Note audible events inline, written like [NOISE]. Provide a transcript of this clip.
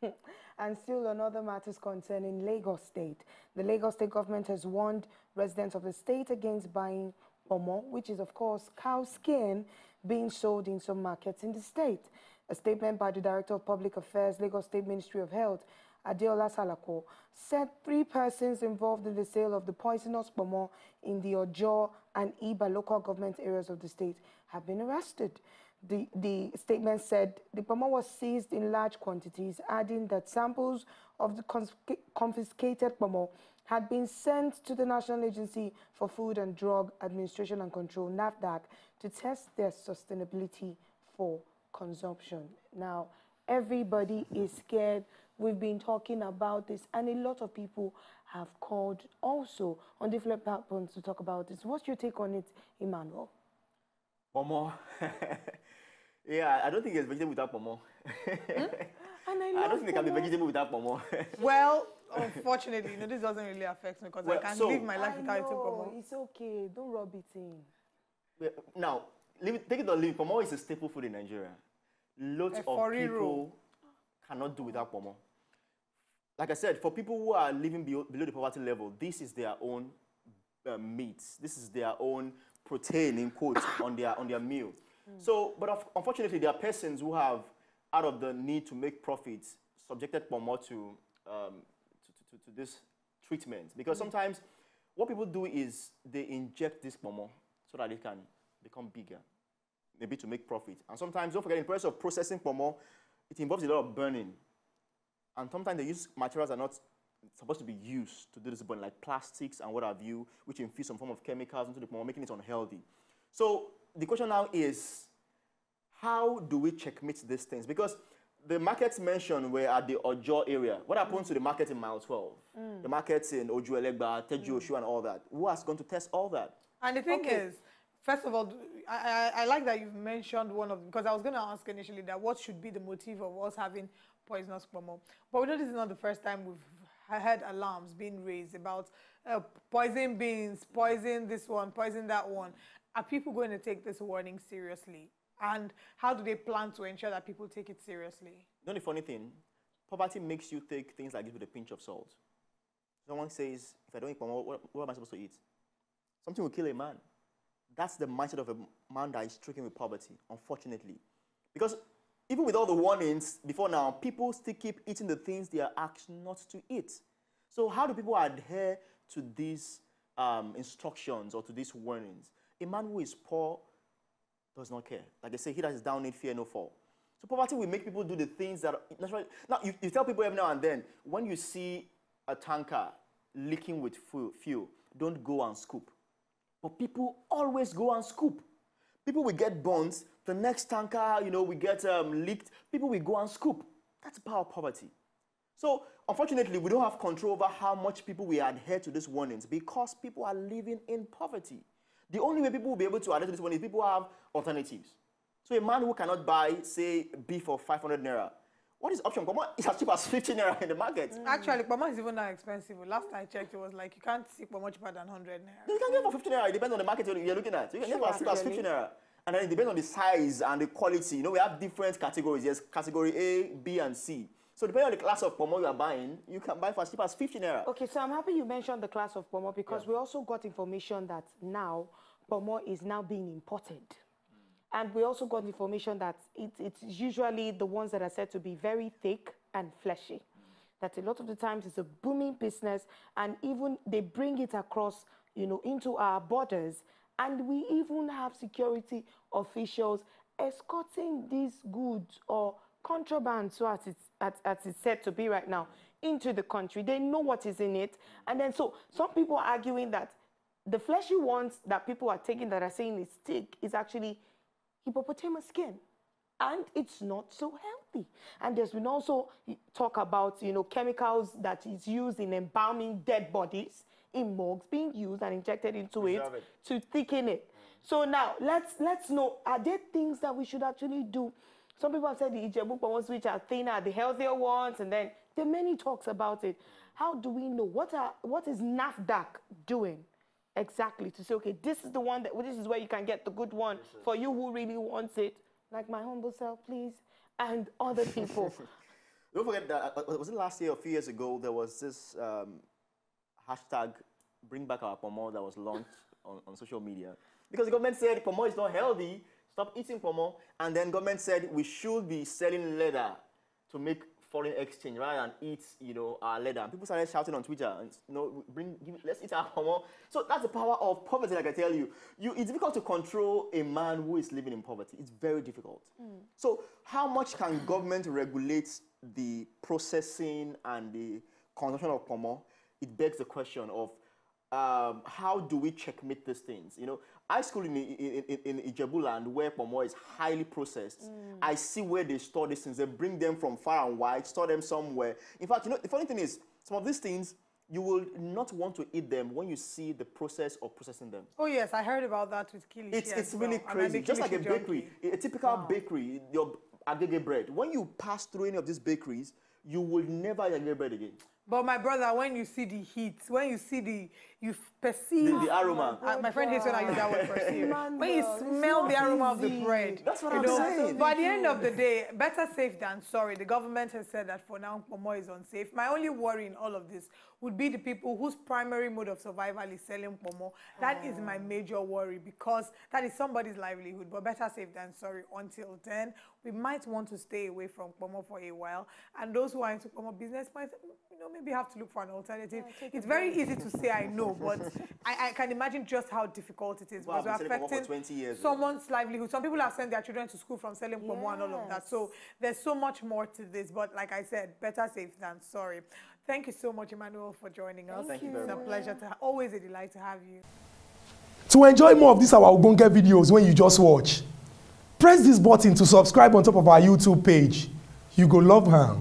[LAUGHS] and still on other matters concerning Lagos State. The Lagos State government has warned residents of the state against buying pomo, which is, of course, cow skin being sold in some markets in the state. A statement by the Director of Public Affairs, Lagos State Ministry of Health, Adeola Salako, said three persons involved in the sale of the poisonous pomo in the Ojo and Iba local government areas of the state have been arrested. The, the statement said the bomber was seized in large quantities, adding that samples of the confiscated bomber had been sent to the National Agency for Food and Drug Administration and Control, NAFDAC, to test their sustainability for consumption. Now, everybody is scared. We've been talking about this, and a lot of people have called also on different platforms to talk about this. What's your take on it, Emmanuel? One more. [LAUGHS] Yeah, I don't think there's vegetable without pomo. hmm? [LAUGHS] And I, love I don't think there can be vegetable without pomo. [LAUGHS] well, unfortunately, you know, this doesn't really affect me because well, I can so, live my life without eating pomo. It's okay. Don't rub it in. now, leave take it or leave it. Pomo is a staple food in Nigeria. Lots eh, of people room. cannot do without pomo. Like I said, for people who are living below, below the poverty level, this is their own uh, meat. This is their own protein, in quotes, on their on their meal. Hmm. So, but unfortunately, there are persons who have, out of the need to make profits, subjected Pomo to, um, to, to, to, this treatment. Because mm. sometimes what people do is they inject this Pomo so that it can become bigger, maybe to make profit. And sometimes, don't forget, in the process of processing Pomo, it involves a lot of burning. And sometimes they use materials that are not supposed to be used to do this burning, like plastics and what have you, which infuse some form of chemicals into the Pomo, making it unhealthy. So the question now is, how do we checkmate these things? Because the markets mentioned were at the Ojo area. What happens mm. to the market in Mile 12? Mm. The markets in Ojo Elegba, Teju Oshu, mm. and all that? Who has going to test all that? And the thing okay. is, first of all, I, I, I, like that you've mentioned one of them, because I was going to ask initially that what should be the motive of us having poisonous promo. But we know this is not the first time we've heard alarms being raised about uh, poison beans, poison this one, poison that one are people going to take this warning seriously? And how do they plan to ensure that people take it seriously? The only funny thing, poverty makes you take things like this with a pinch of salt. Someone says, if I don't eat what, what am I supposed to eat? Something will kill a man. That's the mindset of a man that is stricken with poverty, unfortunately. Because even with all the warnings before now, people still keep eating the things they are asked not to eat. So how do people adhere to these um, instructions or to these warnings? A man who is poor does not care. Like I say, he that is down need fear no fall. So poverty will make people do the things that naturally. Now you, you tell people every now and then when you see a tanker leaking with fuel, don't go and scoop. But people always go and scoop. People will get bonds. The next tanker, you know, we get um, leaked. People will go and scoop. That's power poverty. So unfortunately, we don't have control over how much people will adhere to these warnings because people are living in poverty. The only way people will be able to address this one is people have alternatives. So a man who cannot buy, say, beef for 500 naira, what is option? Pomo is as cheap as 50 naira in the market. Mm. Actually, Pomo is even that expensive. Last I checked, it was like you can't see Pomo cheaper than 100 naira. You can get for 50 naira. It depends on the market you're looking at. You can get for as cheap as 50 naira. And then it depends on the size and the quality. You know, we have different categories. Yes, category A, B, and C. So depending on the class of pomo you are buying, you can buy for as cheap as 15 naira. Okay, so I'm happy you mentioned the class of pomo because yeah. we also got information that now pomo is now being imported. And we also got information that it, it's usually the ones that are said to be very thick and fleshy. That a lot of the times it's a booming business and even they bring it across, you know, into our borders. And we even have security officials escorting these goods or contraband, so as it's, as, as it's said to be right now, into the country. They know what is in it. And then so some people are arguing that the fleshy ones that people are taking that are saying is thick is actually hippopotamus skin. And it's not so healthy. And there's been also talk about, you know, chemicals that is used in embalming dead bodies in morgues being used and injected into it, it, to thicken it. So now let's let's know are there things that we should actually do some people have said the Ijebu ones, which are thinner, the healthier ones, and then there are many talks about it. How do we know? What, are, what is NAFDAC doing? Exactly, to say, okay, this is the one that, well, this is where you can get the good one for you who really wants it, like my humble self, please, and other [LAUGHS] people. Don't forget that, uh, uh, was it last year or a few years ago, there was this um, hashtag, bring back our pomo, that was launched [LAUGHS] on, on social media. Because the government said pomo is not healthy, Stop eating pomo. And then government said we should be selling leather to make foreign exchange rather than eat, you know, our leather. And people started shouting on Twitter, and, no, know, bring, give, let's eat our pomo. [LAUGHS] So that's the power of poverty, like I tell you. you. It's difficult to control a man who is living in poverty. It's very difficult. Mm. So how much can government regulate the processing and the consumption of pomo? It begs the question of um, how do we checkmate these things? You know, I school in, in, in, in Ijebuland, where Pomo is highly processed, mm. I see where they store these things. They bring them from far and wide, store them somewhere. In fact, you know, the funny thing is, some of these things, you will not want to eat them when you see the process of processing them. Oh yes, I heard about that with kilishi. It's, it's well. really crazy. Just like a bakery, junkie. a typical wow. bakery, your agege bread. When you pass through any of these bakeries, you will never eat agege bread again. But my brother, when you see the heat, when you see the, you perceive the, the aroma. Uh, my friend hates when I use that word perceive. when you smell the aroma easy. of the bread, that's what I'm know? saying. But at the end of the day, better safe than sorry. The government has said that for now, Pomo is unsafe. My only worry in all of this would be the people whose primary mode of survival is selling Pomo. That oh. is my ah. major worry because that is somebody's livelihood. But better safe than sorry. Until then, we might want to stay away from Pomo for a while. And those who are into Pomo business might you know, maybe have to look for an alternative. Yeah, it's very easy to say I know, but I, I, can imagine just how difficult it is well, because we're affecting twenty years, eh? someone's right? livelihood. Some people have sent their children to school from selling yes. and all of that. So there's so much more to this, but like I said, better safe than sorry. Thank you so much, Emmanuel, for joining us. Thank, Thank you. It's a much. pleasure to always a delight to have you. To enjoy more of these our Ugonke videos when you just watch, press this button to subscribe on top of our YouTube page. You go love her.